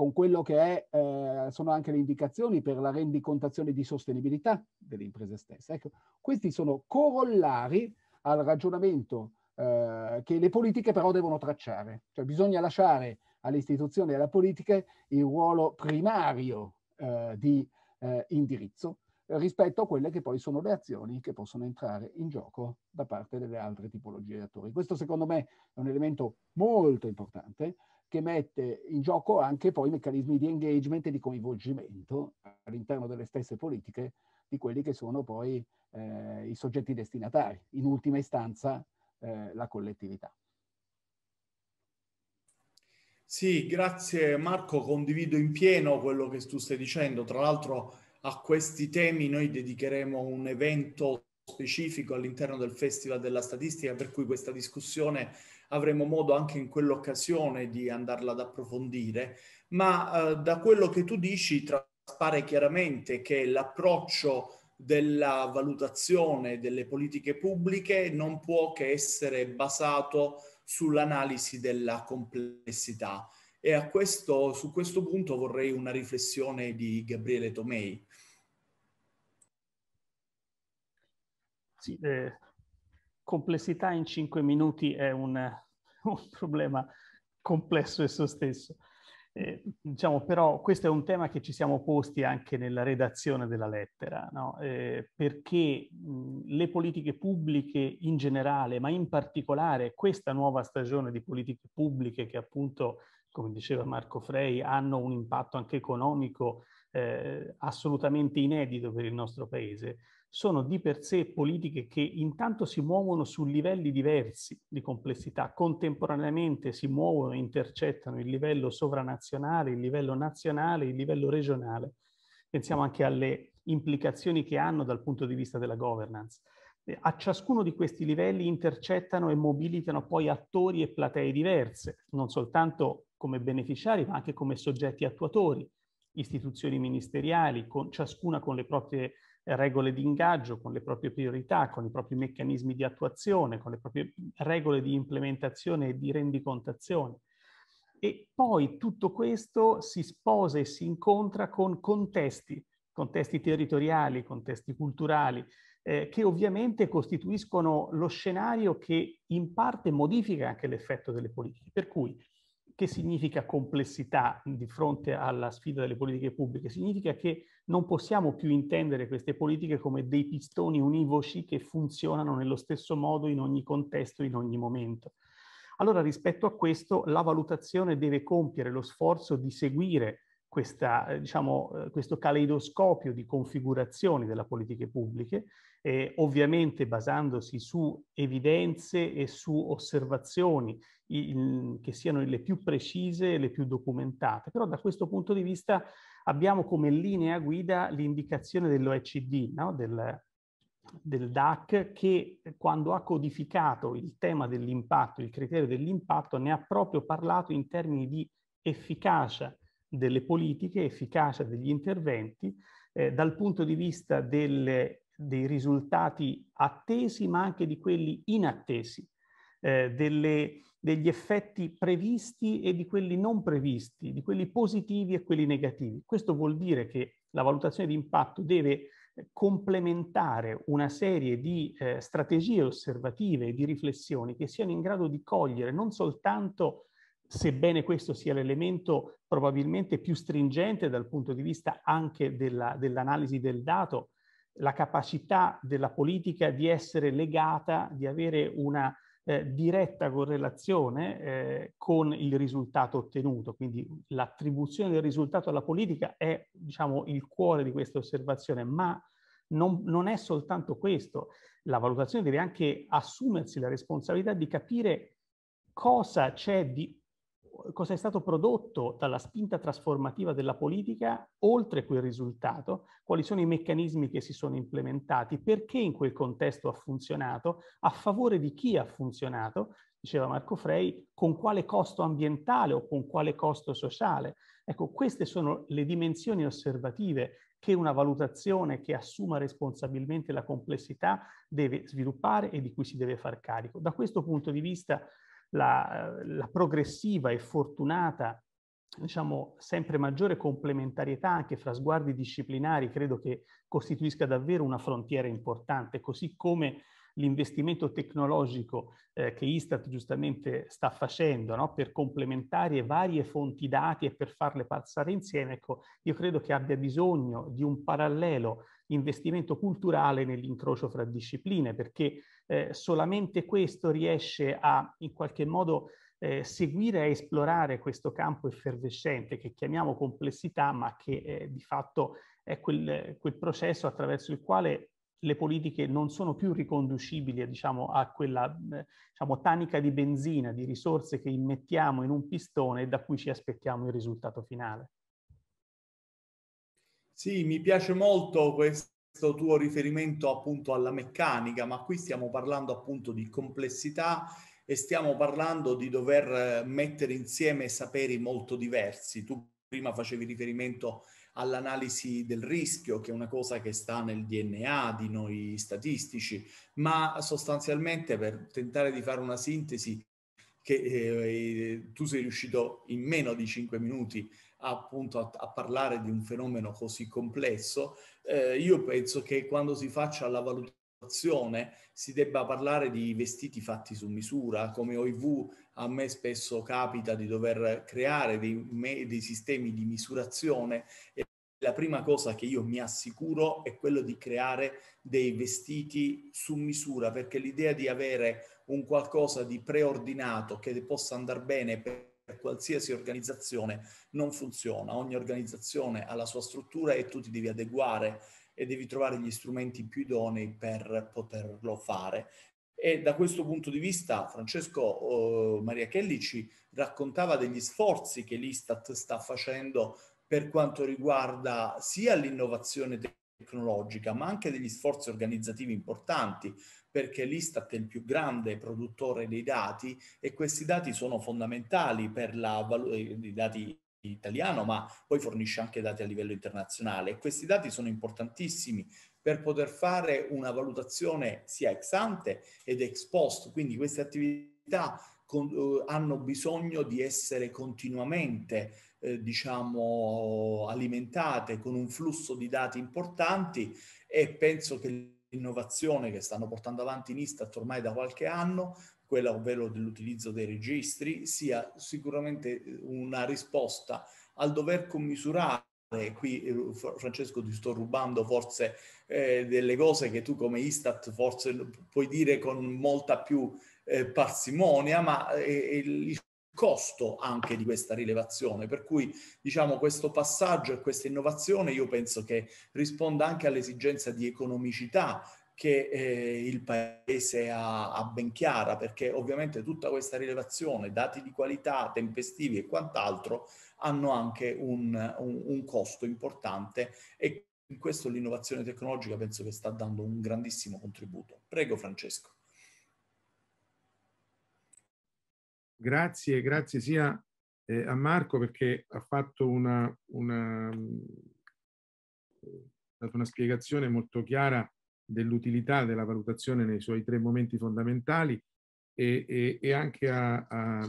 con quello che è, eh, sono anche le indicazioni per la rendicontazione di sostenibilità delle imprese stesse. Ecco, questi sono corollari al ragionamento eh, che le politiche però devono tracciare, cioè bisogna lasciare alle istituzioni e alla politica il ruolo primario eh, di eh, indirizzo rispetto a quelle che poi sono le azioni che possono entrare in gioco da parte delle altre tipologie di attori. Questo secondo me è un elemento molto importante che mette in gioco anche poi meccanismi di engagement e di coinvolgimento all'interno delle stesse politiche di quelli che sono poi eh, i soggetti destinatari, in ultima istanza eh, la collettività. Sì, grazie Marco, condivido in pieno quello che tu stai dicendo. Tra l'altro a questi temi noi dedicheremo un evento specifico all'interno del Festival della Statistica, per cui questa discussione avremo modo anche in quell'occasione di andarla ad approfondire, ma eh, da quello che tu dici traspare chiaramente che l'approccio della valutazione delle politiche pubbliche non può che essere basato sull'analisi della complessità. E a questo, su questo punto vorrei una riflessione di Gabriele Tomei. Sì, eh, complessità in cinque minuti è un, [laughs] un problema complesso esso stesso. Eh, diciamo però questo è un tema che ci siamo posti anche nella redazione della lettera, no? eh, perché mh, le politiche pubbliche in generale, ma in particolare questa nuova stagione di politiche pubbliche che appunto, come diceva Marco Frey, hanno un impatto anche economico eh, assolutamente inedito per il nostro paese, sono di per sé politiche che intanto si muovono su livelli diversi di complessità, contemporaneamente si muovono e intercettano il livello sovranazionale, il livello nazionale, il livello regionale. Pensiamo anche alle implicazioni che hanno dal punto di vista della governance. Eh, a ciascuno di questi livelli intercettano e mobilitano poi attori e platee diverse, non soltanto come beneficiari, ma anche come soggetti attuatori, istituzioni ministeriali, con, ciascuna con le proprie regole di ingaggio, con le proprie priorità, con i propri meccanismi di attuazione, con le proprie mm, regole di implementazione e di rendicontazione. E poi tutto questo si sposa e si incontra con contesti, contesti territoriali, contesti culturali, eh, che ovviamente costituiscono lo scenario che in parte modifica anche l'effetto delle politiche. Per cui che significa complessità di fronte alla sfida delle politiche pubbliche? Significa che non possiamo più intendere queste politiche come dei pistoni univoci che funzionano nello stesso modo in ogni contesto, in ogni momento. Allora rispetto a questo la valutazione deve compiere lo sforzo di seguire questa, eh, diciamo, eh, questo caleidoscopio di configurazioni delle politiche pubbliche, eh, ovviamente basandosi su evidenze e su osservazioni in, che siano le più precise e le più documentate. Però da questo punto di vista abbiamo come linea guida l'indicazione dell'OECD, no? del, del DAC che eh, quando ha codificato il tema dell'impatto, il criterio dell'impatto, ne ha proprio parlato in termini di efficacia delle politiche, efficacia degli interventi eh, dal punto di vista del, dei risultati attesi ma anche di quelli inattesi, eh, delle, degli effetti previsti e di quelli non previsti, di quelli positivi e quelli negativi. Questo vuol dire che la valutazione di impatto deve eh, complementare una serie di eh, strategie osservative e di riflessioni che siano in grado di cogliere non soltanto sebbene questo sia l'elemento probabilmente più stringente dal punto di vista anche della, dell'analisi del dato, la capacità della politica di essere legata, di avere una eh, diretta correlazione eh, con il risultato ottenuto. Quindi l'attribuzione del risultato alla politica è diciamo, il cuore di questa osservazione, ma non, non è soltanto questo. La valutazione deve anche assumersi la responsabilità di capire cosa c'è di cosa è stato prodotto dalla spinta trasformativa della politica oltre quel risultato, quali sono i meccanismi che si sono implementati, perché in quel contesto ha funzionato, a favore di chi ha funzionato, diceva Marco Frey, con quale costo ambientale o con quale costo sociale. Ecco, queste sono le dimensioni osservative che una valutazione che assuma responsabilmente la complessità deve sviluppare e di cui si deve far carico. Da questo punto di vista la, eh, la progressiva e fortunata diciamo, sempre maggiore complementarietà anche fra sguardi disciplinari credo che costituisca davvero una frontiera importante, così come l'investimento tecnologico eh, che Istat giustamente sta facendo no? per complementare varie fonti dati e per farle passare insieme, ecco, io credo che abbia bisogno di un parallelo investimento culturale nell'incrocio fra discipline, perché eh, solamente questo riesce a in qualche modo eh, seguire e esplorare questo campo effervescente che chiamiamo complessità, ma che eh, di fatto è quel, quel, processo attraverso il quale le politiche non sono più riconducibili diciamo, a quella eh, diciamo, tanica di benzina, di risorse che immettiamo in un pistone e da cui ci aspettiamo il risultato finale. Sì, mi piace molto questo tuo riferimento appunto alla meccanica, ma qui stiamo parlando appunto di complessità e stiamo parlando di dover eh, mettere insieme saperi molto diversi. Tu prima facevi riferimento all'analisi del rischio, che è una cosa che sta nel DNA di noi statistici, ma sostanzialmente per tentare di fare una sintesi che eh, tu sei riuscito in meno di 5 minuti appunto a, a parlare di un fenomeno così complesso, eh, io penso che quando si faccia la valutazione si debba parlare di vestiti fatti su misura, come OIV a me spesso capita di dover creare dei, me, dei sistemi di misurazione e la prima cosa che io mi assicuro è quello di creare dei vestiti su misura, perché l'idea di avere un qualcosa di preordinato che possa andare bene per qualsiasi organizzazione non funziona, ogni organizzazione ha la sua struttura e tu ti devi adeguare e devi trovare gli strumenti più idonei per poterlo fare. E da questo punto di vista Francesco eh, Maria Kelly ci raccontava degli sforzi che l'Istat sta facendo per quanto riguarda sia l'innovazione tecnologica, ma anche degli sforzi organizzativi importanti perché l'Istat è il più grande produttore dei dati e questi dati sono fondamentali per la eh, dati italiano, ma poi fornisce anche dati a livello internazionale. E questi dati sono importantissimi per poter fare una valutazione sia ex ante ed ex post, quindi queste attività con, eh, hanno bisogno di essere continuamente eh, diciamo alimentate con un flusso di dati importanti e penso che innovazione che stanno portando avanti in Istat ormai da qualche anno, quella ovvero dell'utilizzo dei registri, sia sicuramente eh, una risposta al dover commisurare qui eh, Francesco ti sto rubando forse eh, delle cose che tu come Istat forse puoi dire con molta più eh, parsimonia, ma eh, il costo anche di questa rilevazione, per cui diciamo questo passaggio e questa innovazione io penso che risponda anche all'esigenza di economicità che eh, il Paese ha, ha, ben chiara, perché ovviamente tutta questa rilevazione, dati di qualità, tempestivi e quant'altro, hanno anche un, un, un costo importante e in questo l'innovazione tecnologica penso che sta dando un grandissimo contributo. Prego Francesco. Grazie, grazie sia eh, a Marco perché ha fatto una, una, mm, una spiegazione molto chiara dell'utilità della valutazione nei suoi tre momenti fondamentali e, e, e anche a, a,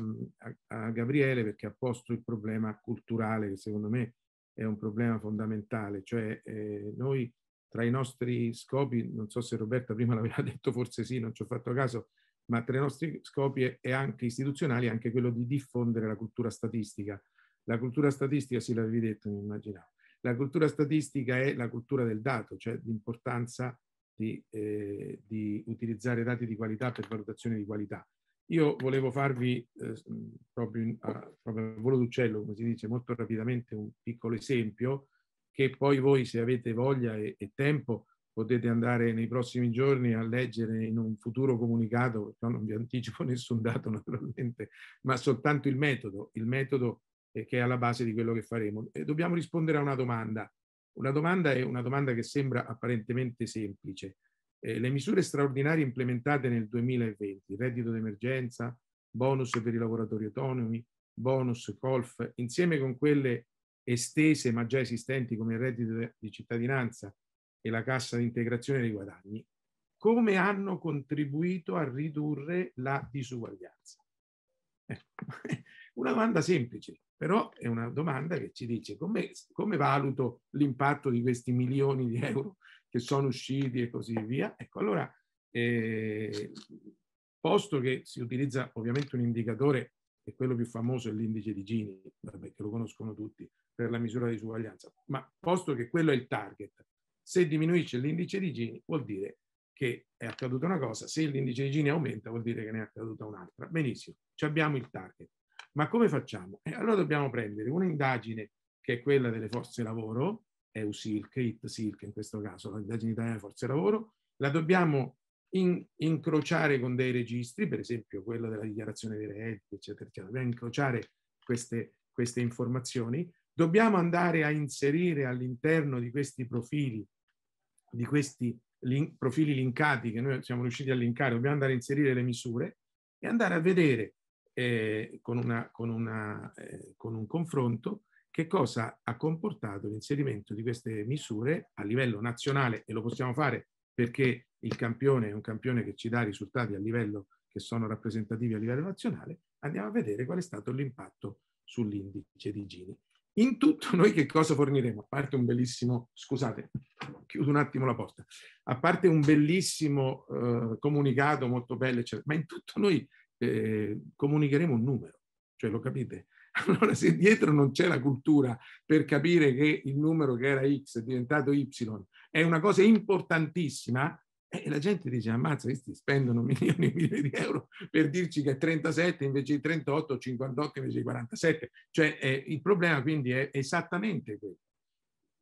a, Gabriele perché ha posto il problema culturale che secondo me è un problema fondamentale, cioè eh, noi tra i nostri scopi, non so se Roberta prima [laughs] l'aveva detto, forse sì, non ci ho fatto caso, ma tra i nostri scopi e anche istituzionali anche quello di diffondere la cultura statistica. La cultura statistica, sì l'avevi detto, mi immaginavo, la cultura statistica è la cultura del dato, cioè l'importanza di, eh, di utilizzare dati di qualità per valutazione di qualità. Io volevo farvi, eh, proprio, in, a, proprio a volo d'uccello, come si dice, molto rapidamente un piccolo esempio che poi voi, se avete voglia e, e tempo, potete andare nei prossimi giorni a leggere in un futuro comunicato, perché non vi anticipo [laughs] nessun dato naturalmente, ma soltanto il metodo, il metodo che è alla base di quello che faremo. E dobbiamo rispondere a una domanda. Una domanda è una domanda che sembra apparentemente semplice. Eh, le misure straordinarie implementate nel 2020, reddito d'emergenza, bonus per i lavoratori autonomi, bonus colf, insieme con quelle estese ma già esistenti come il reddito di cittadinanza, e la cassa di integrazione dei guadagni, come hanno contribuito a ridurre la disuguaglianza? Eh, [laughs] una domanda semplice, però è una domanda che ci dice come, come valuto l'impatto di questi milioni di euro che sono usciti e così via. Ecco, allora, eh, posto che si utilizza ovviamente un indicatore, e quello più famoso è l'indice di Gini, vabbè, che lo conoscono tutti, per la misura di disuguaglianza, ma posto che quello è il target, se diminuisce l'indice di Gini vuol dire che è accaduta una cosa, se l'indice di Gini aumenta vuol dire che ne è accaduta un'altra. Benissimo, ci abbiamo il target. Ma come facciamo? Eh, allora dobbiamo prendere un'indagine che è quella delle forze lavoro, EUSILC, ITSILC in questo caso, l'indagine italiana delle forze lavoro, la dobbiamo in, incrociare con dei registri, per esempio quello della dichiarazione dei redditi, eccetera, eccetera. Dobbiamo incrociare queste, queste informazioni dobbiamo andare a inserire all'interno di questi profili, di questi link, profili linkati che noi siamo riusciti a linkare, dobbiamo andare a inserire le misure e andare a vedere eh, con, una, con, una, eh, con un confronto che cosa ha comportato l'inserimento di queste misure a livello nazionale e lo possiamo fare perché il campione è un campione che ci dà risultati a livello che sono rappresentativi a livello nazionale, andiamo a vedere qual è stato l'impatto sull'indice di Gini. In tutto noi che cosa forniremo? A parte un bellissimo, scusate, chiudo un attimo la porta, a parte un bellissimo eh, comunicato molto bello, eccetera, ma in tutto noi eh, comunicheremo un numero, cioè lo capite? [laughs] Allora se dietro non c'è la cultura per capire che il numero che era X è diventato Y è una cosa importantissima, e la gente dice, ammazza, questi spendono [laughs] milioni e milioni di euro per dirci che 37 invece di 38, 58 invece di 47. Cioè eh, il problema quindi è esattamente quello.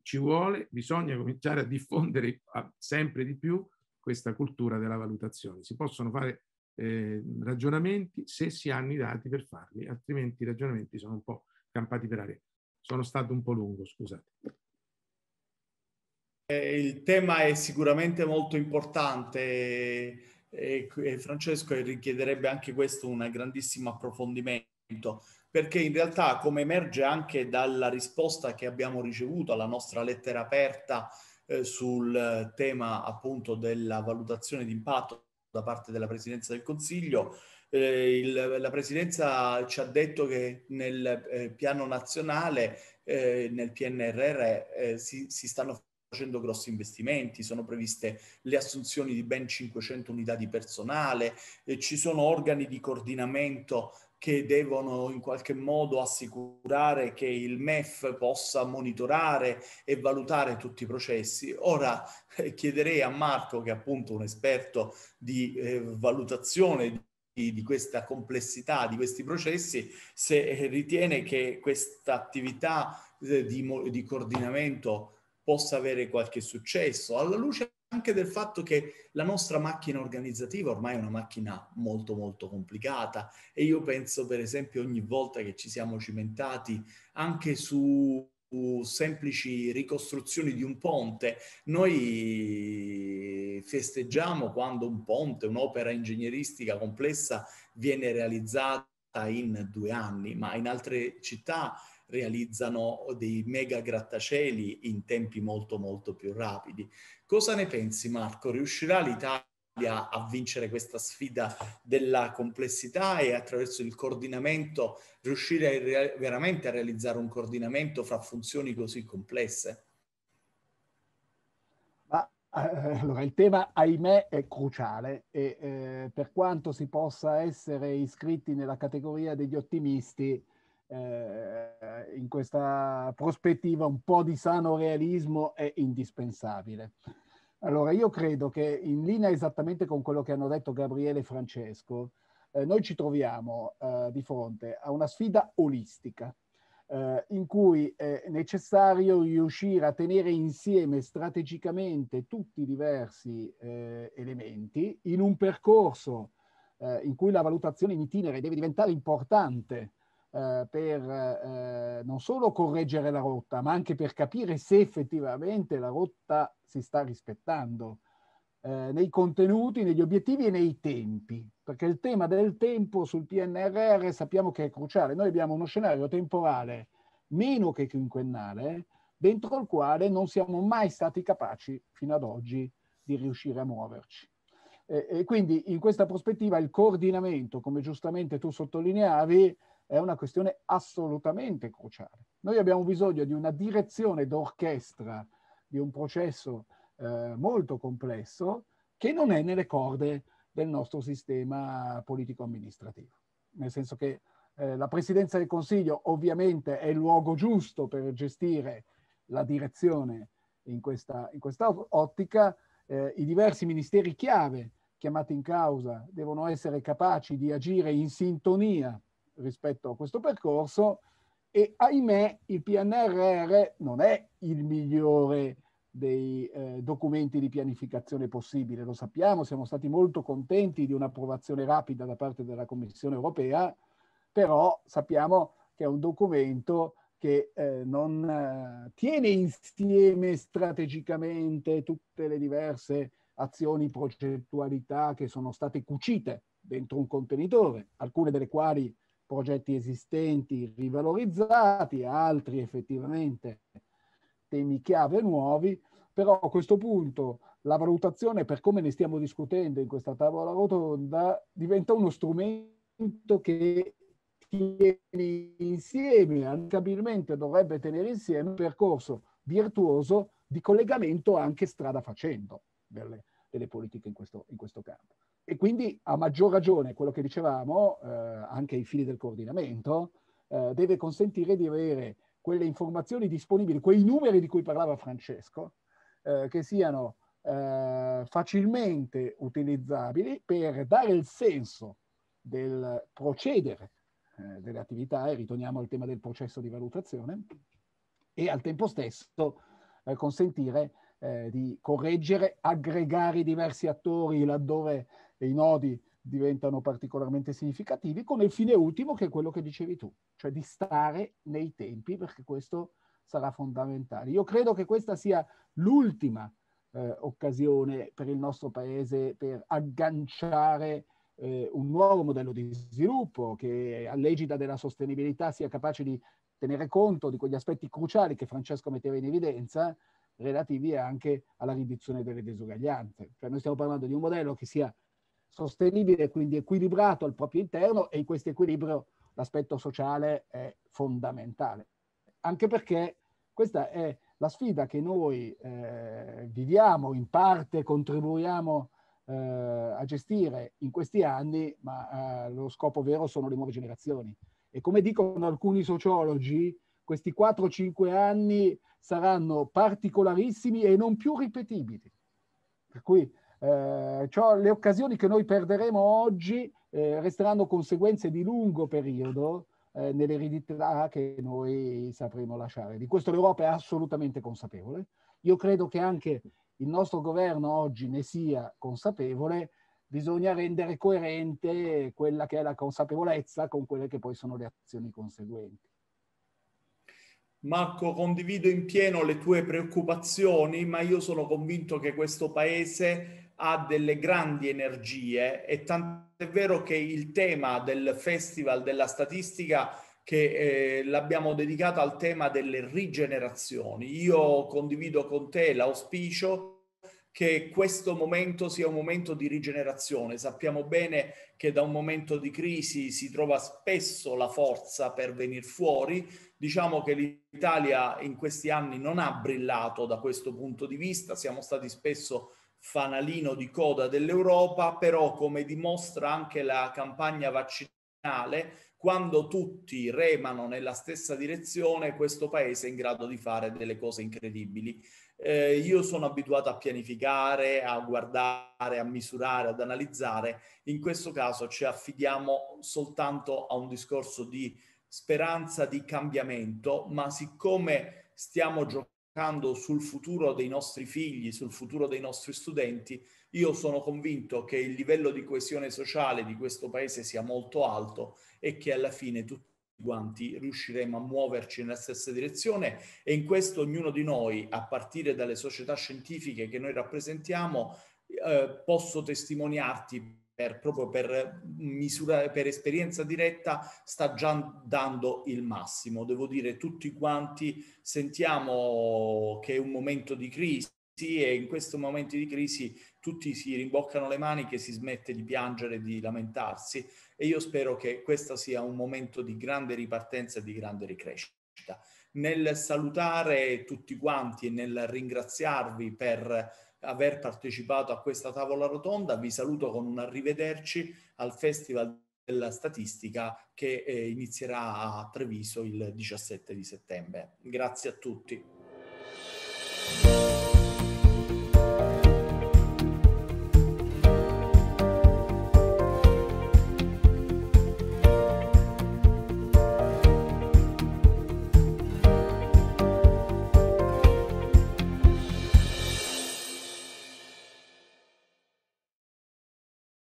Ci vuole, bisogna cominciare a diffondere sempre di più questa cultura della valutazione. Si possono fare eh, ragionamenti se si hanno i dati per farli, altrimenti i ragionamenti sono un po' campati per aria. Sono stato un po' lungo, scusate. Eh, il tema è sicuramente molto importante e, e, Francesco richiederebbe anche questo un grandissimo approfondimento perché in realtà come emerge anche dalla risposta che abbiamo ricevuto alla nostra lettera aperta eh, sul tema appunto della valutazione d'impatto da parte della Presidenza del Consiglio, eh, il, la Presidenza ci ha detto che nel eh, piano nazionale, eh, nel PNRR, si, si stanno facendo grossi investimenti, sono previste le assunzioni di ben 500 unità di personale, eh, ci sono organi di coordinamento che devono in qualche modo assicurare che il MEF possa monitorare e valutare tutti i processi. Ora eh, chiederei a Marco, che è appunto un esperto di eh, valutazione di, di questa complessità, di questi processi, se eh, ritiene che questa attività eh, di, di coordinamento possa avere qualche successo, alla luce anche del fatto che la nostra macchina organizzativa ormai è una macchina molto molto complicata e io penso per esempio ogni volta che ci siamo cimentati anche su semplici ricostruzioni di un ponte. Noi festeggiamo quando un ponte, un'opera ingegneristica complessa viene realizzata in due anni, ma in altre città realizzano dei mega grattacieli in tempi molto molto più rapidi. Cosa ne pensi Marco? Riuscirà l'Italia a vincere questa sfida della complessità e attraverso il coordinamento riuscire a veramente a realizzare un coordinamento fra funzioni così complesse? Eh, allora, il tema, ahimè, è cruciale e eh, per quanto si possa essere iscritti nella categoria degli ottimisti, eh, in questa prospettiva un po' di sano realismo è indispensabile. Allora, io credo che in linea esattamente con quello che hanno detto Gabriele e Francesco, eh, noi ci troviamo eh, di fronte a una sfida olistica eh, in cui è necessario riuscire a tenere insieme strategicamente tutti i diversi eh, elementi in un percorso eh, in cui la valutazione in itinere deve diventare importante eh, per eh, non solo correggere la rotta, ma anche per capire se effettivamente la rotta si sta rispettando eh, nei contenuti, negli obiettivi e nei tempi, perché il tema del tempo sul PNRR sappiamo che è cruciale. Noi abbiamo uno scenario temporale meno che quinquennale, dentro il quale non siamo mai stati capaci fino ad oggi di riuscire a muoverci. E, e quindi in questa prospettiva il coordinamento, come giustamente tu sottolineavi, è una questione assolutamente cruciale. Noi abbiamo bisogno di una direzione d'orchestra di un processo eh, molto complesso che non è nelle corde del nostro sistema politico-amministrativo. Nel senso che eh, la Presidenza del Consiglio ovviamente è il luogo giusto per gestire la direzione in questa, in questa ottica, eh, i diversi ministeri chiave chiamati in causa devono essere capaci di agire in sintonia rispetto a questo percorso e ahimè il PNRR non è il migliore dei eh, documenti di pianificazione possibile, lo sappiamo, siamo stati molto contenti di un'approvazione rapida da parte della Commissione europea, però sappiamo che è un documento che eh, non eh, tiene insieme strategicamente tutte le diverse azioni progettualità che sono state cucite dentro un contenitore, alcune delle quali progetti esistenti rivalorizzati, altri effettivamente temi chiave nuovi, però a questo punto la valutazione per come ne stiamo discutendo in questa tavola rotonda diventa uno strumento che tiene insieme, amicabilmente dovrebbe tenere insieme un percorso virtuoso di collegamento anche strada facendo delle, delle politiche in questo, in questo campo. E quindi a maggior ragione quello che dicevamo, eh, anche ai fini del coordinamento, eh, deve consentire di avere quelle informazioni disponibili, quei numeri di cui parlava Francesco, eh, che siano eh, facilmente utilizzabili per dare il senso del procedere eh, delle attività, e ritorniamo al tema del processo di valutazione, e al tempo stesso eh, consentire di correggere, aggregare i diversi attori laddove e i nodi diventano particolarmente significativi, con il fine ultimo che è quello che dicevi tu, cioè di stare nei tempi, perché questo sarà fondamentale. Io credo che questa sia l'ultima eh, occasione per il nostro Paese per agganciare eh, un nuovo modello di sviluppo che all'egida della sostenibilità sia capace di tenere conto di quegli aspetti cruciali che Francesco metteva in evidenza relativi anche alla riduzione delle disuguaglianze. Cioè noi stiamo parlando di un modello che sia sostenibile, quindi equilibrato al proprio interno e in questo equilibrio l'aspetto sociale è fondamentale. Anche perché questa è la sfida che noi eh, viviamo, in parte contribuiamo eh, a gestire in questi anni, ma eh, lo scopo vero sono le nuove generazioni. E come dicono alcuni sociologi, questi 4-5 anni saranno particolarissimi e non più ripetibili. Per cui eh, cioè le occasioni che noi perderemo oggi eh, resteranno conseguenze di lungo periodo eh, nell'eredità che noi sapremo lasciare. Di questo l'Europa è assolutamente consapevole. Io credo che anche il nostro governo oggi ne sia consapevole, bisogna rendere coerente quella che è la consapevolezza con quelle che poi sono le azioni conseguenti. Marco, condivido in pieno le tue preoccupazioni, ma io sono convinto che questo Paese ha delle grandi energie e tant'è vero che il tema del Festival della Statistica che eh, l'abbiamo dedicato al tema delle rigenerazioni. Io condivido con te l'auspicio che questo momento sia un momento di rigenerazione. Sappiamo bene che da un momento di crisi si trova spesso la forza per venire fuori. Diciamo che l'Italia in questi anni non ha brillato da questo punto di vista, siamo stati spesso fanalino di coda dell'Europa, però come dimostra anche la campagna vaccinale, quando tutti remano nella stessa direzione, questo paese è in grado di fare delle cose incredibili. Eh, io sono abituato a pianificare, a guardare, a misurare, ad analizzare. In questo caso ci affidiamo soltanto a un discorso di speranza di cambiamento, ma siccome stiamo giocando puntando sul futuro dei nostri figli, sul futuro dei nostri studenti, io sono convinto che il livello di coesione sociale di questo paese sia molto alto e che alla fine tutti quanti riusciremo a muoverci nella stessa direzione e in questo ognuno di noi, a partire dalle società scientifiche che noi rappresentiamo, eh, posso testimoniarti per, proprio per misurare, per esperienza diretta, sta già dando il massimo. Devo dire, tutti quanti sentiamo che è un momento di crisi e in questo momento di crisi tutti si rimboccano le maniche, si smette di piangere e di lamentarsi e io spero che questo sia un momento di grande ripartenza e di grande ricrescita. Nel salutare tutti quanti e nel ringraziarvi per aver partecipato a questa tavola rotonda. Vi saluto con un arrivederci al Festival della Statistica che eh, inizierà a Treviso il 17 di settembre. Grazie a tutti.